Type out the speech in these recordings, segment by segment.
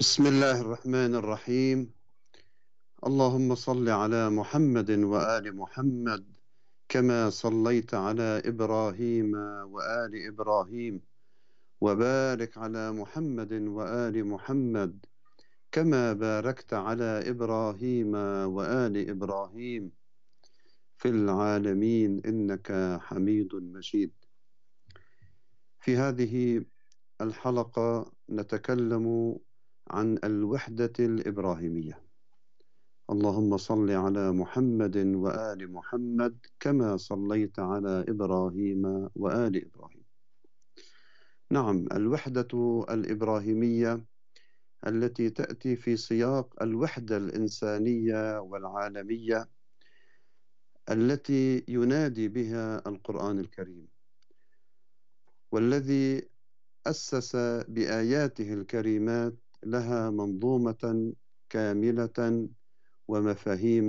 بسم الله الرحمن الرحيم اللهم صل على محمد وآل محمد كما صليت على إبراهيم وآل إبراهيم وبارك على محمد وآل محمد كما باركت على إبراهيم وآل إبراهيم في العالمين إنك حميد مجيد في هذه الحلقة نتكلم عن الوحدة الإبراهيمية اللهم صل على محمد وآل محمد كما صليت على إبراهيم وآل إبراهيم نعم الوحدة الإبراهيمية التي تأتي في سياق الوحدة الإنسانية والعالمية التي ينادي بها القرآن الكريم والذي أسس بآياته الكريمات لها منظومة كاملة ومفاهيم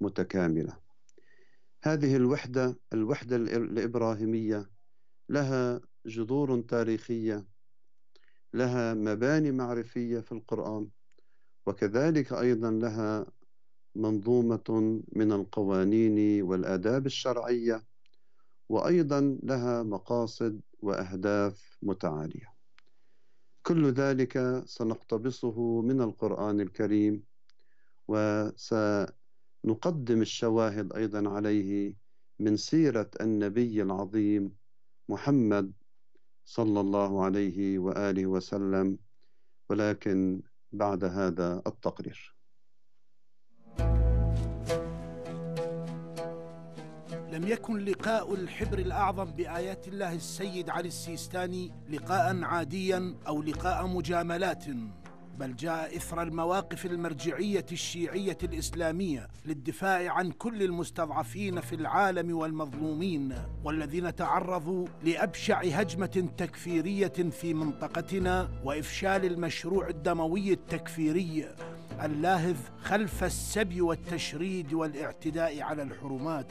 متكاملة هذه الوحدة الوحدة الإبراهيمية لها جذور تاريخية لها مباني معرفية في القرآن وكذلك أيضا لها منظومة من القوانين والآداب الشرعية وأيضا لها مقاصد وأهداف متعالية كل ذلك سنقتبسه من القرآن الكريم وسنقدم الشواهد أيضا عليه من سيرة النبي العظيم محمد صلى الله عليه وآله وسلم ولكن بعد هذا التقرير. thank you لم يكن لقاء الحبر الأعظم بآيات الله السيد علي السيستاني لقاء عاديا أو لقاء مجاملات بل جاء إثر المواقف المرجعية الشيعية الإسلامية للدفاع عن كل المستضعفين في العالم والمظلومين والذين تعرضوا لأبشع هجمة تكفيرية في منطقتنا وإفشال المشروع الدموي التكفيري اللاهث خلف السبي والتشريد والاعتداء على الحرمات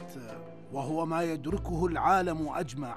وهو ما يدركه العالم اجمع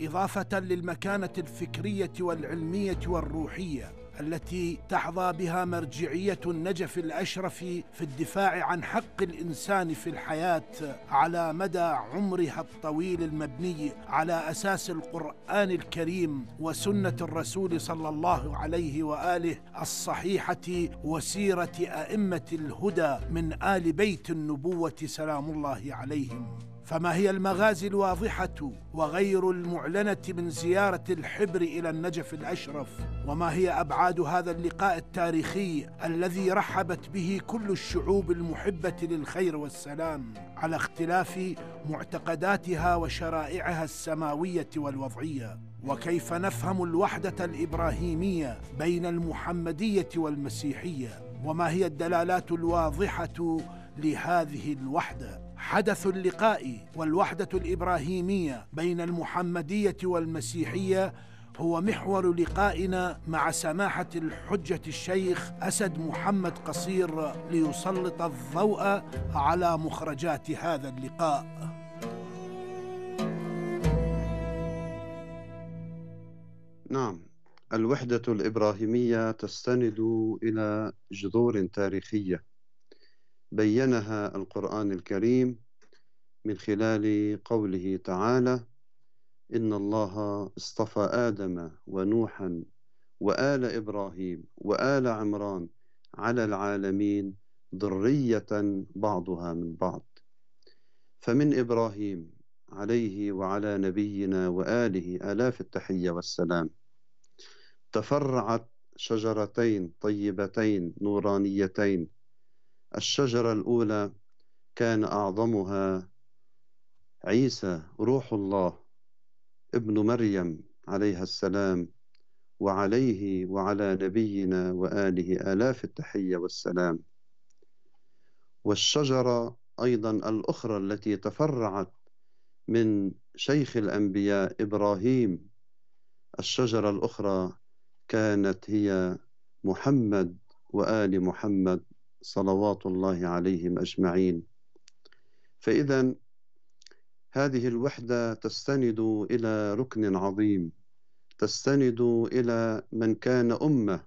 اضافه للمكانه الفكريه والعلميه والروحيه التي تحظى بها مرجعيه النجف الاشرف في الدفاع عن حق الانسان في الحياه على مدى عمرها الطويل المبني على اساس القران الكريم وسنه الرسول صلى الله عليه واله الصحيحه وسيره ائمه الهدى من ال بيت النبوه سلام الله عليهم فما هي المغازي الواضحة وغير المعلنة من زيارة الحبر إلى النجف الأشرف وما هي أبعاد هذا اللقاء التاريخي الذي رحبت به كل الشعوب المحبة للخير والسلام على اختلاف معتقداتها وشرائعها السماوية والوضعية وكيف نفهم الوحدة الإبراهيمية بين المحمدية والمسيحية وما هي الدلالات الواضحة لهذه الوحده حدث اللقاء والوحدة الإبراهيمية بين المحمدية والمسيحية هو محور لقائنا مع سماحة الحجة الشيخ أسد محمد قصير ليسلط الضوء على مخرجات هذا اللقاء نعم الوحدة الإبراهيمية تستند إلى جذور تاريخية بينها القرآن الكريم من خلال قوله تعالى إن الله اصطفى آدم ونوحا وآل إبراهيم وآل عمران على العالمين ذرية بعضها من بعض فمن إبراهيم عليه وعلى نبينا وآله آلاف التحية والسلام تفرعت شجرتين طيبتين نورانيتين الشجرة الأولى كان أعظمها عيسى روح الله ابن مريم عليها السلام وعليه وعلى نبينا وآله آلاف التحية والسلام والشجرة أيضا الأخرى التي تفرعت من شيخ الأنبياء إبراهيم الشجرة الأخرى كانت هي محمد وآل محمد صلوات الله عليهم أجمعين فإذا هذه الوحدة تستند إلى ركن عظيم تستند إلى من كان أمة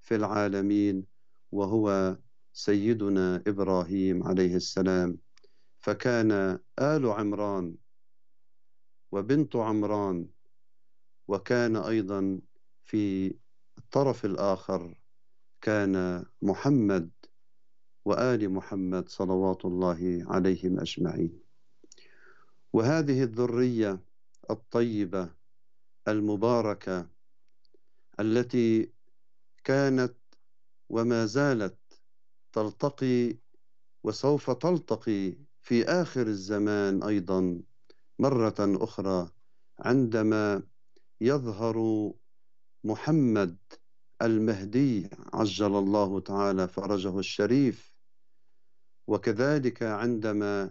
في العالمين وهو سيدنا إبراهيم عليه السلام فكان آل عمران وبنت عمران وكان أيضا في الطرف الآخر كان محمد وآل محمد صلوات الله عليهم أجمعين وهذه الذرية الطيبة المباركة التي كانت وما زالت تلتقي وسوف تلتقي في آخر الزمان أيضا مرة أخرى عندما يظهر محمد المهدي عجل الله تعالى فرجه الشريف وكذلك عندما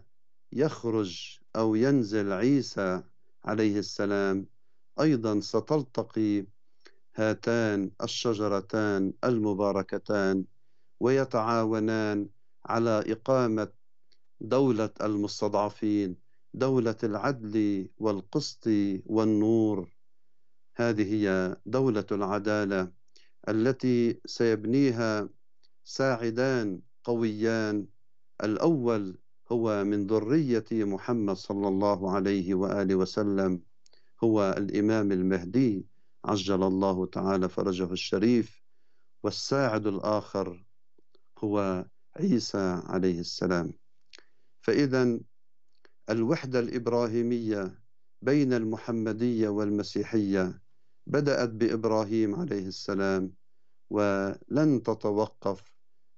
يخرج أو ينزل عيسى عليه السلام أيضا ستلتقي هاتان الشجرتان المباركتان ويتعاونان على إقامة دولة المستضعفين دولة العدل والقسط والنور هذه هي دولة العدالة التي سيبنيها ساعدان قويان الأول هو من ذرية محمد صلى الله عليه وآله وسلم هو الإمام المهدي عجل الله تعالى فرجه الشريف والساعد الآخر هو عيسى عليه السلام فإذا الوحدة الإبراهيمية بين المحمدية والمسيحية بدأت بإبراهيم عليه السلام ولن تتوقف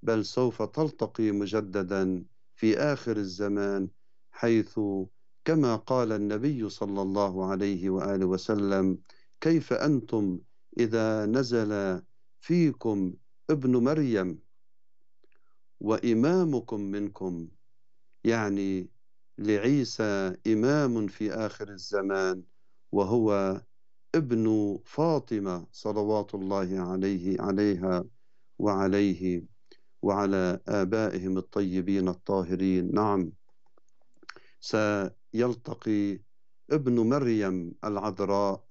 بل سوف تلتقي مجددا في آخر الزمان حيث كما قال النبي صلى الله عليه وآله وسلم كيف أنتم إذا نزل فيكم ابن مريم وإمامكم منكم يعني لعيسى إمام في آخر الزمان وهو ابن فاطمة صلوات الله عليه عليها وعليه وعلى آبائهم الطيبين الطاهرين نعم سيلتقي ابن مريم العذراء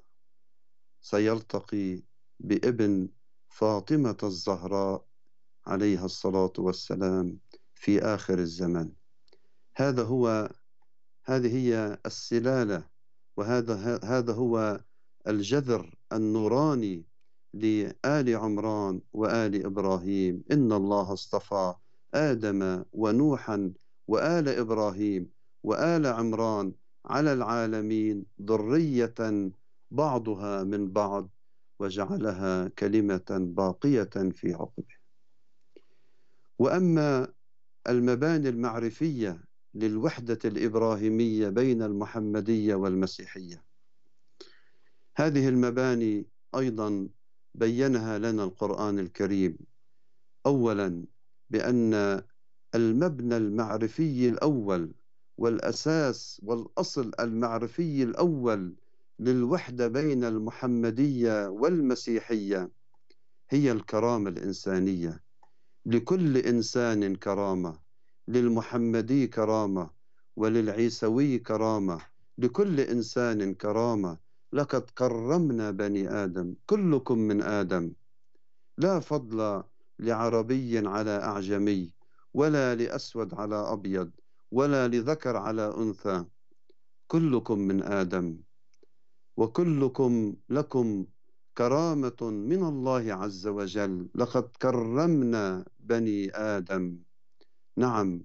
سيلتقي بابن فاطمة الزهراء عليها الصلاة والسلام في آخر الزمان هذا هو هذه هي السلالة وهذا هذا هو الجذر النوراني لآل عمران وآل إبراهيم إن الله اصطفى آدم ونوحا وآل إبراهيم وآل عمران على العالمين ذرية بعضها من بعض وجعلها كلمة باقية في عقبه وأما المباني المعرفية للوحدة الإبراهيمية بين المحمدية والمسيحية هذه المباني أيضا بينها لنا القرآن الكريم أولا بأن المبنى المعرفي الأول والأساس والأصل المعرفي الأول للوحدة بين المحمدية والمسيحية هي الكرامة الإنسانية لكل إنسان كرامة للمحمدي كرامة وللعيسوي كرامة لكل إنسان كرامة لقد كرمنا بني آدم كلكم من آدم لا فضل لعربي على أعجمي ولا لأسود على أبيض ولا لذكر على أنثى كلكم من آدم وكلكم لكم كرامة من الله عز وجل لقد كرمنا بني آدم نعم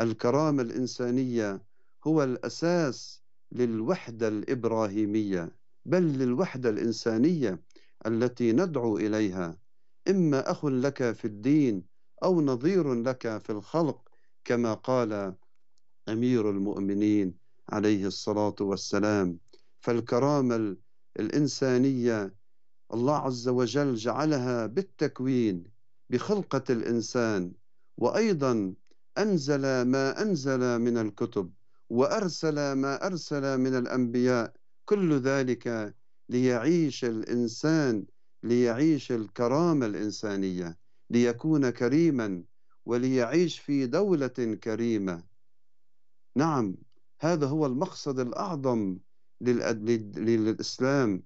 الكرامة الإنسانية هو الأساس للوحدة الإبراهيمية بل للوحدة الإنسانية التي ندعو إليها إما أخ لك في الدين أو نظير لك في الخلق كما قال أمير المؤمنين عليه الصلاة والسلام فالكرامة الإنسانية الله عز وجل جعلها بالتكوين بخلقة الإنسان وأيضا أنزل ما أنزل من الكتب وأرسل ما أرسل من الأنبياء كل ذلك ليعيش الإنسان ليعيش الكرامة الإنسانية ليكون كريما وليعيش في دولة كريمة نعم هذا هو المقصد الأعظم للإسلام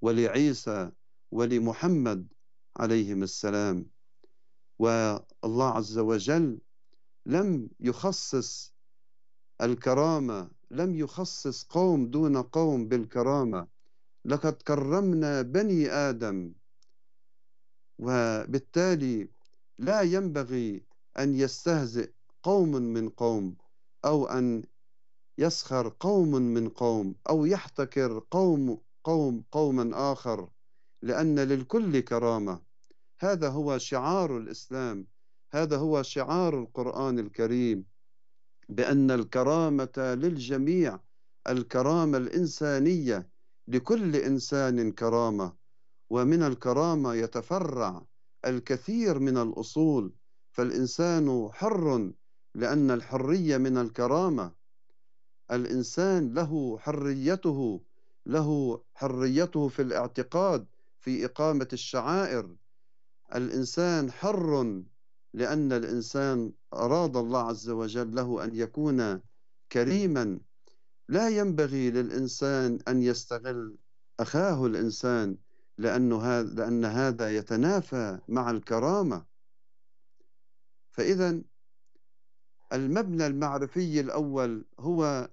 ولعيسى ولمحمد عليهم السلام والله عز وجل لم يخصص الكرامة لم يخصص قوم دون قوم بالكرامة لقد كرمنا بني آدم وبالتالي لا ينبغي أن يستهزئ قوم من قوم أو أن يسخر قوم من قوم أو يحتكر قوم قوم قوما آخر لأن للكل كرامة هذا هو شعار الإسلام هذا هو شعار القرآن الكريم بأن الكرامة للجميع الكرامة الإنسانية لكل إنسان كرامة ومن الكرامة يتفرع الكثير من الأصول فالإنسان حر لأن الحرية من الكرامة الإنسان له حريته له حريته في الاعتقاد في إقامة الشعائر الإنسان حر لأن الإنسان أراد الله عز وجل له أن يكون كريما لا ينبغي للإنسان أن يستغل أخاه الإنسان لأنه هذا لأن هذا يتنافى مع الكرامة فإذا المبنى المعرفي الأول هو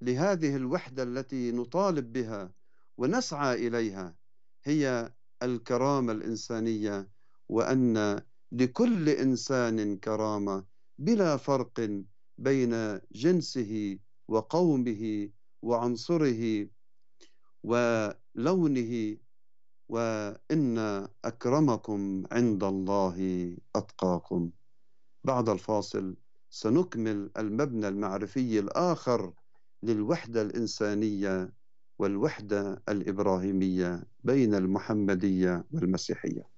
لهذه الوحدة التي نطالب بها ونسعى إليها هي الكرامة الإنسانية وأن لكل إنسان كرامة بلا فرق بين جنسه وقومه وعنصره ولونه وإن أكرمكم عند الله أتقاكم بعد الفاصل سنكمل المبنى المعرفي الآخر للوحدة الإنسانية والوحدة الإبراهيمية بين المحمدية والمسيحية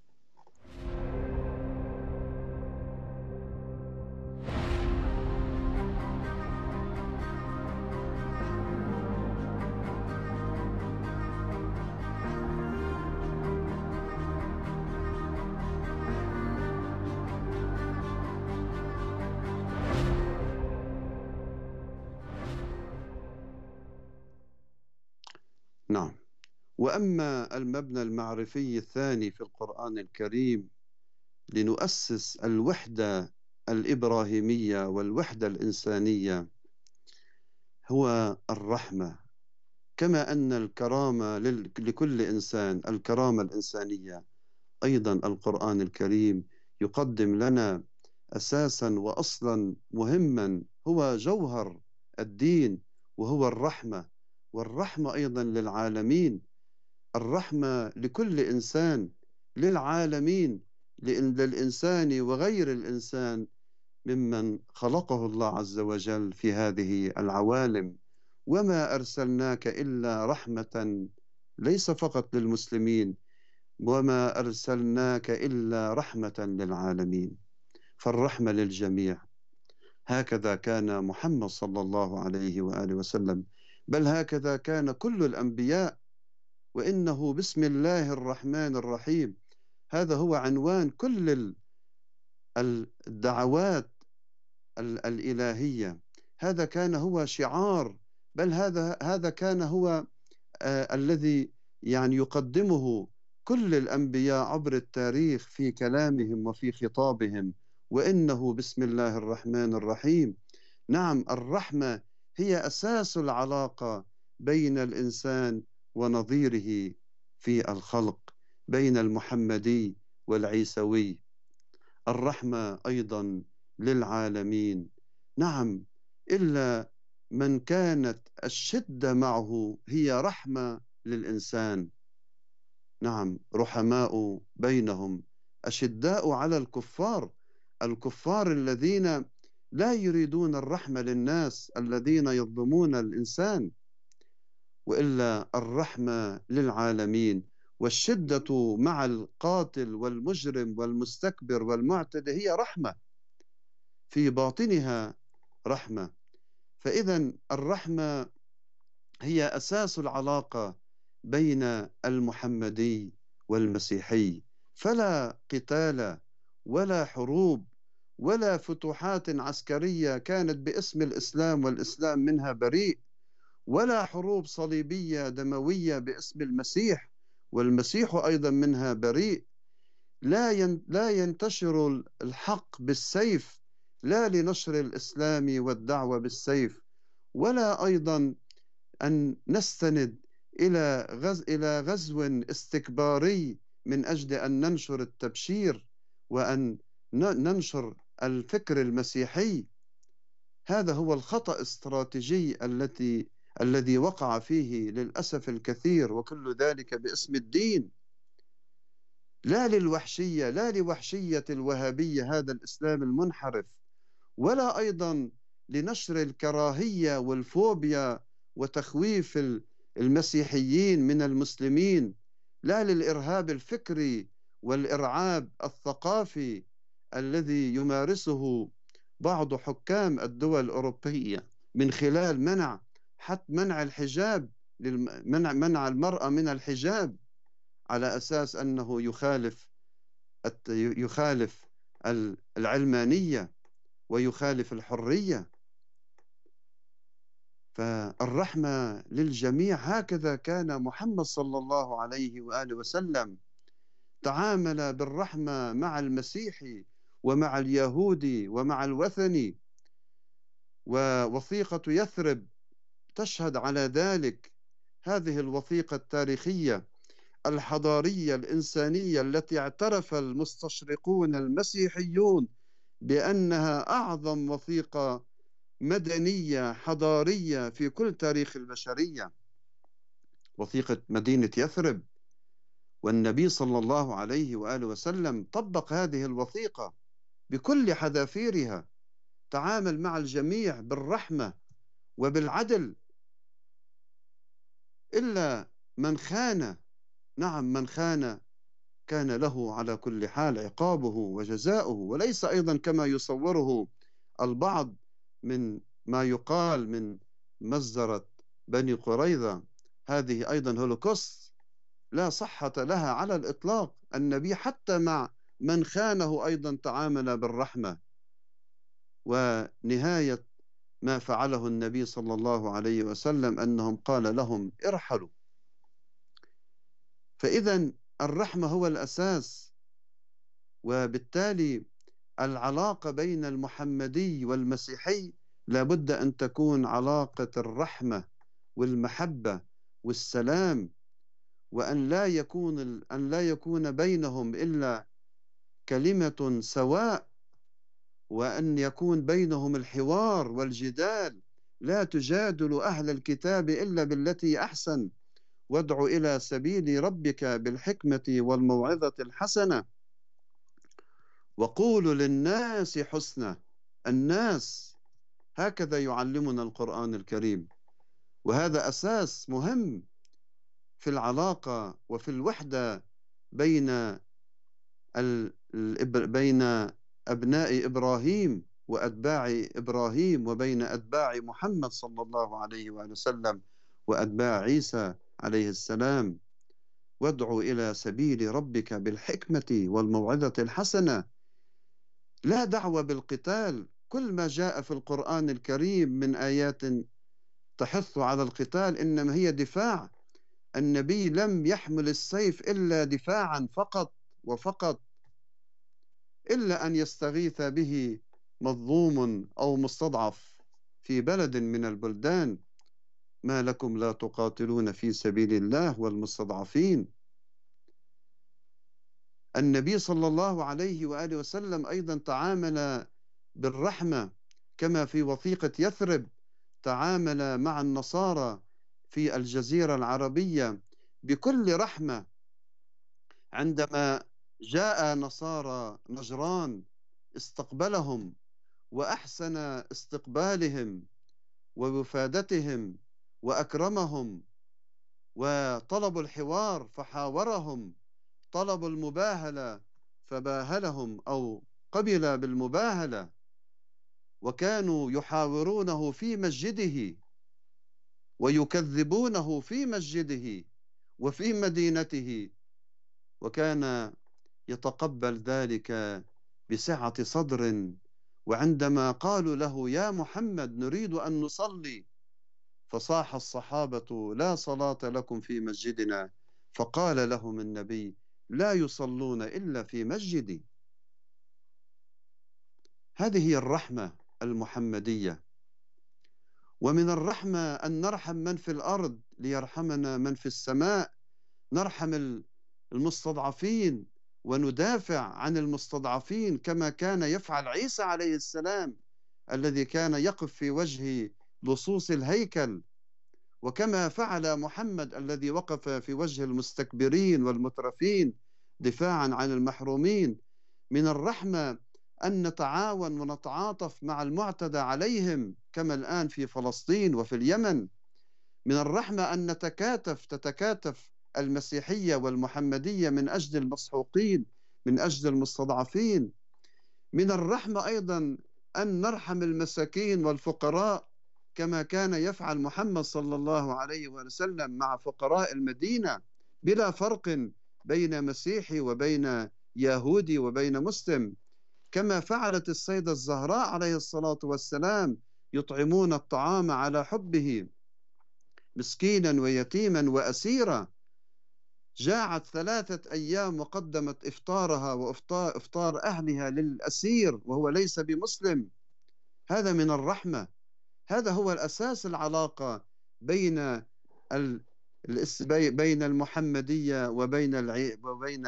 وأما المبنى المعرفي الثاني في القرآن الكريم لنؤسس الوحدة الإبراهيمية والوحدة الإنسانية هو الرحمة كما أن الكرامة لكل إنسان الكرامة الإنسانية أيضا القرآن الكريم يقدم لنا أساسا وأصلا مهما هو جوهر الدين وهو الرحمة والرحمة أيضا للعالمين الرحمة لكل إنسان للعالمين للإنسان وغير الإنسان ممن خلقه الله عز وجل في هذه العوالم وما أرسلناك إلا رحمة ليس فقط للمسلمين وما أرسلناك إلا رحمة للعالمين فالرحمة للجميع هكذا كان محمد صلى الله عليه وآله وسلم بل هكذا كان كل الأنبياء وإنه بسم الله الرحمن الرحيم هذا هو عنوان كل الدعوات الإلهية هذا كان هو شعار بل هذا هذا كان هو آه الذي يعني يقدمه كل الأنبياء عبر التاريخ في كلامهم وفي خطابهم وإنه بسم الله الرحمن الرحيم نعم الرحمة هي أساس العلاقة بين الإنسان ونظيره في الخلق بين المحمدي والعيسوي الرحمة أيضا للعالمين نعم إلا من كانت الشدة معه هي رحمة للإنسان نعم رحماء بينهم أشداء على الكفار الكفار الذين لا يريدون الرحمة للناس الذين يظلمون الإنسان والا الرحمه للعالمين والشده مع القاتل والمجرم والمستكبر والمعتد هي رحمه في باطنها رحمه فاذا الرحمه هي اساس العلاقه بين المحمدي والمسيحي فلا قتال ولا حروب ولا فتوحات عسكريه كانت باسم الاسلام والاسلام منها بريء ولا حروب صليبية دموية باسم المسيح والمسيح أيضا منها بريء لا لا ينتشر الحق بالسيف لا لنشر الإسلام والدعوة بالسيف ولا أيضا أن نستند إلى غز إلى غزو استكباري من أجل أن ننشر التبشير وأن ننشر الفكر المسيحي هذا هو الخطأ الاستراتيجي التي الذي وقع فيه للأسف الكثير وكل ذلك باسم الدين لا للوحشية لا لوحشية الوهابية هذا الإسلام المنحرف ولا أيضا لنشر الكراهية والفوبيا وتخويف المسيحيين من المسلمين لا للإرهاب الفكري والإرعاب الثقافي الذي يمارسه بعض حكام الدول الأوروبية من خلال منع حتى منع الحجاب منع منع المرأة من الحجاب على أساس أنه يخالف يخالف العلمانية ويخالف الحرية فالرحمة للجميع هكذا كان محمد صلى الله عليه وآله وسلم تعامل بالرحمة مع المسيحي ومع اليهودي ومع الوثني ووثيقة يثرب تشهد على ذلك هذه الوثيقة التاريخية الحضارية الإنسانية التي اعترف المستشرقون المسيحيون بأنها أعظم وثيقة مدنية حضارية في كل تاريخ البشرية وثيقة مدينة يثرب والنبي صلى الله عليه وآله وسلم طبق هذه الوثيقة بكل حذافيرها تعامل مع الجميع بالرحمة وبالعدل إلا من خان نعم من خان كان له على كل حال عقابه وجزاؤه وليس أيضا كما يصوره البعض من ما يقال من مزرة بني قريظة هذه أيضا هولوكوست لا صحة لها على الإطلاق النبي حتى مع من خانه أيضا تعامل بالرحمة ونهاية ما فعله النبي صلى الله عليه وسلم أنهم قال لهم ارحلوا فإذا الرحمة هو الأساس وبالتالي العلاقة بين المحمدي والمسيحي لابد أن تكون علاقة الرحمة والمحبة والسلام وأن لا يكون أن لا يكون بينهم إلا كلمة سواء وأن يكون بينهم الحوار والجدال لا تجادل أهل الكتاب إلا بالتي أحسن وادع إلى سبيل ربك بالحكمة والموعظة الحسنة وقولوا للناس حسنة الناس هكذا يعلمنا القرآن الكريم وهذا أساس مهم في العلاقة وفي الوحدة بين بين أبناء إبراهيم وأتباع إبراهيم وبين أتباع محمد صلى الله عليه وآله وسلم وأتباع عيسى عليه السلام وادع إلى سبيل ربك بالحكمة والموعظة الحسنة لا دعوة بالقتال كل ما جاء في القرآن الكريم من آيات تحث على القتال إنما هي دفاع النبي لم يحمل السيف إلا دفاعا فقط وفقط إلا أن يستغيث به مظلوم أو مستضعف في بلد من البلدان ما لكم لا تقاتلون في سبيل الله والمستضعفين النبي صلى الله عليه وآله وسلم أيضا تعامل بالرحمة كما في وثيقة يثرب تعامل مع النصارى في الجزيرة العربية بكل رحمة عندما جاء نصارى نجران استقبلهم وأحسن استقبالهم ووفادتهم وأكرمهم وطلبوا الحوار فحاورهم طلبوا المباهلة فباهلهم أو قبل بالمباهلة وكانوا يحاورونه في مسجده ويكذبونه في مسجده وفي مدينته وكان يتقبل ذلك بسعة صدر وعندما قالوا له يا محمد نريد أن نصلي فصاح الصحابة لا صلاة لكم في مسجدنا فقال لهم النبي لا يصلون إلا في مسجدي هذه هي الرحمة المحمدية ومن الرحمة أن نرحم من في الأرض ليرحمنا من في السماء نرحم المستضعفين وندافع عن المستضعفين كما كان يفعل عيسى عليه السلام الذي كان يقف في وجه لصوص الهيكل وكما فعل محمد الذي وقف في وجه المستكبرين والمترفين دفاعا عن المحرومين من الرحمه ان نتعاون ونتعاطف مع المعتدى عليهم كما الان في فلسطين وفي اليمن من الرحمه ان نتكاتف تتكاتف المسيحية والمحمدية من أجل المسحوقين من أجل المستضعفين من الرحمة أيضا أن نرحم المساكين والفقراء كما كان يفعل محمد صلى الله عليه وسلم مع فقراء المدينة بلا فرق بين مسيحي وبين يهودي وبين مسلم كما فعلت السيدة الزهراء عليه الصلاة والسلام يطعمون الطعام على حبه مسكينا ويتيما وأسيرا جاعت ثلاثة أيام وقدمت إفطارها وإفطار إفطار أهلها للأسير وهو ليس بمسلم هذا من الرحمة هذا هو الأساس العلاقة بين بين المحمدية وبين وبين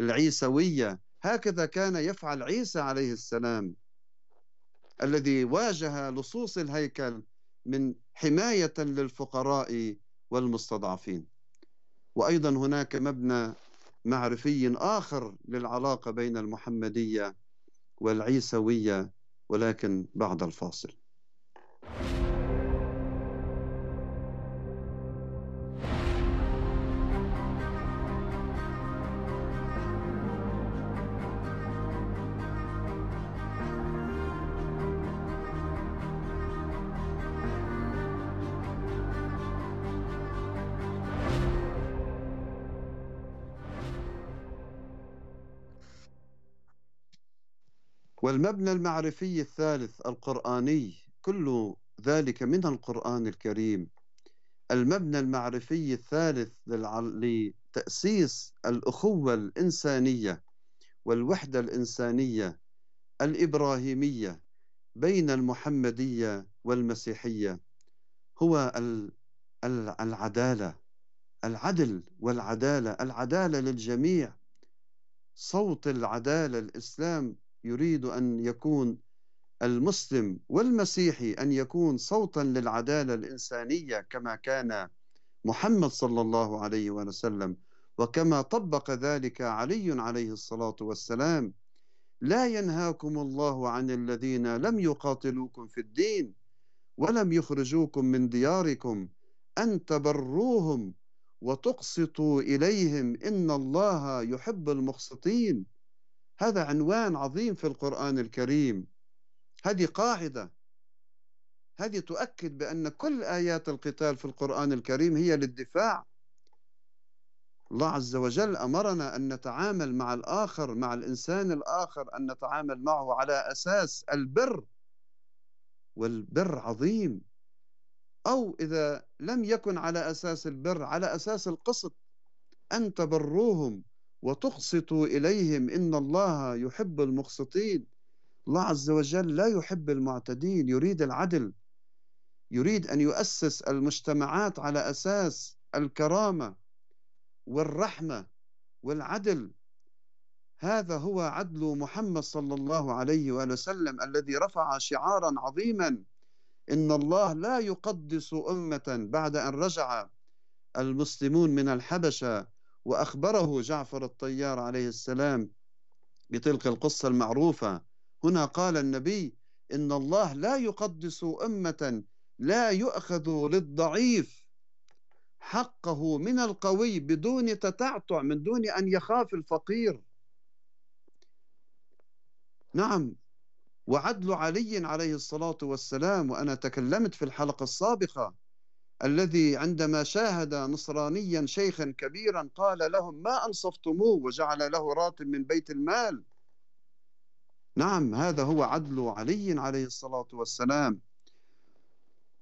العيسوية هكذا كان يفعل عيسى عليه السلام الذي واجه لصوص الهيكل من حماية للفقراء والمستضعفين وأيضا هناك مبنى معرفي آخر للعلاقة بين المحمدية والعيسوية ولكن بعد الفاصل والمبنى المعرفي الثالث القرآني كل ذلك من القرآن الكريم المبنى المعرفي الثالث لتأسيس الأخوة الإنسانية والوحدة الإنسانية الإبراهيمية بين المحمدية والمسيحية هو العدالة العدل والعدالة العدالة للجميع صوت العدالة الإسلام يريد أن يكون المسلم والمسيحي أن يكون صوتا للعدالة الإنسانية كما كان محمد صلى الله عليه وسلم وكما طبق ذلك علي عليه الصلاة والسلام لا ينهاكم الله عن الذين لم يقاتلوكم في الدين ولم يخرجوكم من دياركم أن تبروهم وتقسطوا إليهم إن الله يحب المقسطين هذا عنوان عظيم في القرآن الكريم هذه قاعدة هذه تؤكد بأن كل آيات القتال في القرآن الكريم هي للدفاع الله عز وجل أمرنا أن نتعامل مع الآخر مع الإنسان الآخر أن نتعامل معه على أساس البر والبر عظيم أو إذا لم يكن على أساس البر على أساس القسط أن تبروهم وتقسطوا إليهم إن الله يحب المقسطين الله عز وجل لا يحب المعتدين يريد العدل يريد أن يؤسس المجتمعات على أساس الكرامة والرحمة والعدل هذا هو عدل محمد صلى الله عليه وآله وسلم الذي رفع شعارا عظيما إن الله لا يقدس أمة بعد أن رجع المسلمون من الحبشة وأخبره جعفر الطيار عليه السلام بتلك القصة المعروفة هنا قال النبي إن الله لا يقدس أمة لا يؤخذ للضعيف حقه من القوي بدون تتعتع من دون أن يخاف الفقير نعم وعدل علي عليه الصلاة والسلام وأنا تكلمت في الحلقة السابقة الذي عندما شاهد نصرانيا شيخا كبيرا قال لهم ما أنصفتموه وجعل له راتب من بيت المال نعم هذا هو عدل علي عليه الصلاة والسلام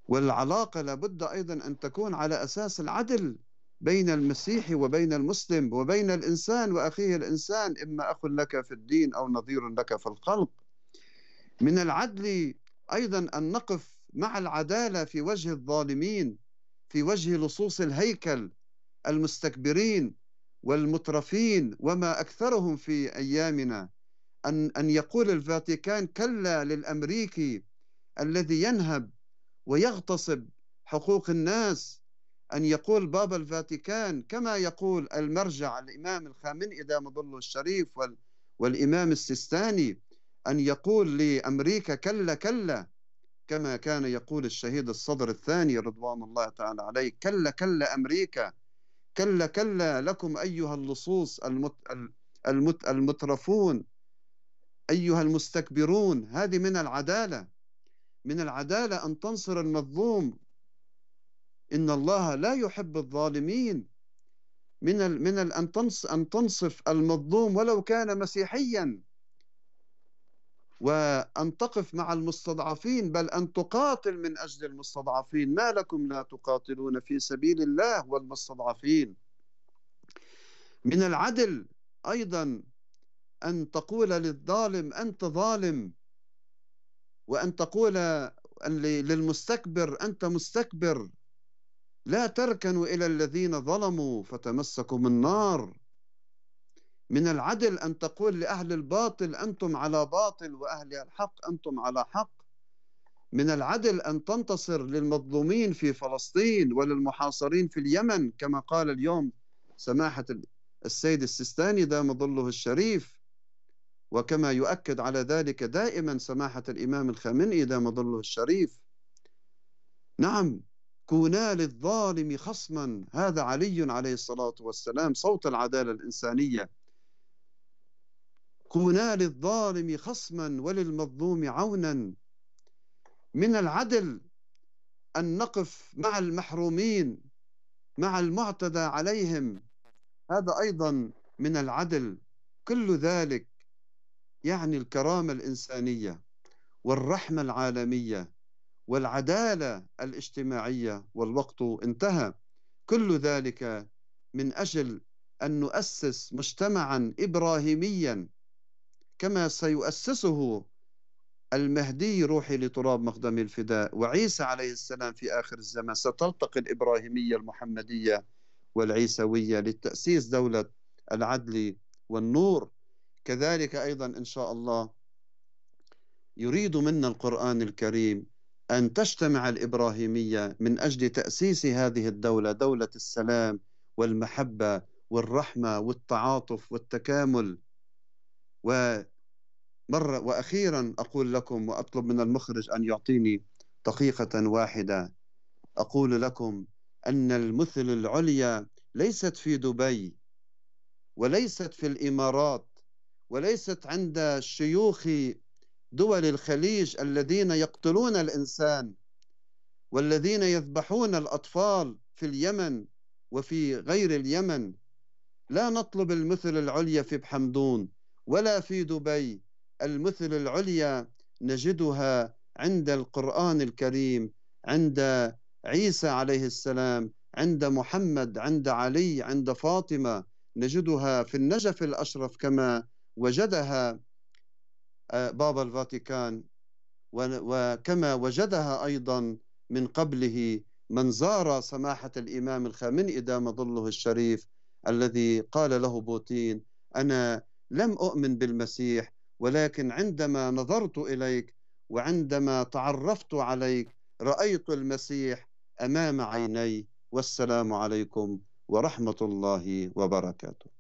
والعلاقة لابد أيضا أن تكون على أساس العدل بين المسيح وبين المسلم وبين الإنسان وأخيه الإنسان إما أخ لك في الدين أو نظير لك في الخلق من العدل أيضا أن نقف مع العدالة في وجه الظالمين في وجه لصوص الهيكل المستكبرين والمترفين وما أكثرهم في أيامنا أن, أن يقول الفاتيكان كلا للأمريكي الذي ينهب ويغتصب حقوق الناس أن يقول بابا الفاتيكان كما يقول المرجع الإمام الخامنئي إذا ظله الشريف وال والإمام السيستاني أن يقول لأمريكا كلا كلا كما كان يقول الشهيد الصدر الثاني رضوان الله تعالى عليه كلا كلا أمريكا كلا كلا لكم أيها اللصوص المت المت المترفون أيها المستكبرون هذه من العدالة من العدالة أن تنصر المظلوم إن الله لا يحب الظالمين من ال من ال أن تنصف المظلوم ولو كان مسيحياً وأن تقف مع المستضعفين بل أن تقاتل من أجل المستضعفين ما لكم لا تقاتلون في سبيل الله والمستضعفين من العدل أيضا أن تقول للظالم أنت ظالم وأن تقول للمستكبر أنت مستكبر لا تركنوا إلى الذين ظلموا فتمسكم النار من العدل أن تقول لأهل الباطل أنتم على باطل وأهل الحق أنتم على حق من العدل أن تنتصر للمظلومين في فلسطين وللمحاصرين في اليمن كما قال اليوم سماحة السيد السيستاني دام ظله الشريف وكما يؤكد على ذلك دائما سماحة الإمام الخامنئي دام ظله الشريف نعم كونا للظالم خصما هذا علي عليه الصلاة والسلام صوت العدالة الإنسانية كونا للظالم خصما وللمظلوم عونا من العدل أن نقف مع المحرومين مع المعتدى عليهم هذا أيضا من العدل كل ذلك يعني الكرامة الإنسانية والرحمة العالمية والعدالة الاجتماعية والوقت انتهى كل ذلك من أجل أن نؤسس مجتمعا إبراهيميا كما سيؤسسه المهدي روحي لتراب مقدم الفداء وعيسى عليه السلام في آخر الزمان ستلتقي الإبراهيمية المحمدية والعيسوية لتأسيس دولة العدل والنور كذلك أيضا إن شاء الله يريد منا القرآن الكريم أن تجتمع الإبراهيمية من أجل تأسيس هذه الدولة دولة السلام والمحبة والرحمة والتعاطف والتكامل ومرة وأخيرا أقول لكم وأطلب من المخرج أن يعطيني دقيقة واحدة أقول لكم أن المثل العليا ليست في دبي وليست في الإمارات وليست عند شيوخ دول الخليج الذين يقتلون الإنسان والذين يذبحون الأطفال في اليمن وفي غير اليمن لا نطلب المثل العليا في بحمدون ولا في دبي المثل العليا نجدها عند القرآن الكريم عند عيسى عليه السلام عند محمد عند علي عند فاطمة نجدها في النجف الأشرف كما وجدها آه، بابا الفاتيكان وكما وجدها أيضا من قبله من زار سماحة الإمام الخامنئي دام ظله الشريف الذي قال له بوتين أنا لم أؤمن بالمسيح ولكن عندما نظرت إليك وعندما تعرفت عليك رأيت المسيح أمام عيني والسلام عليكم ورحمة الله وبركاته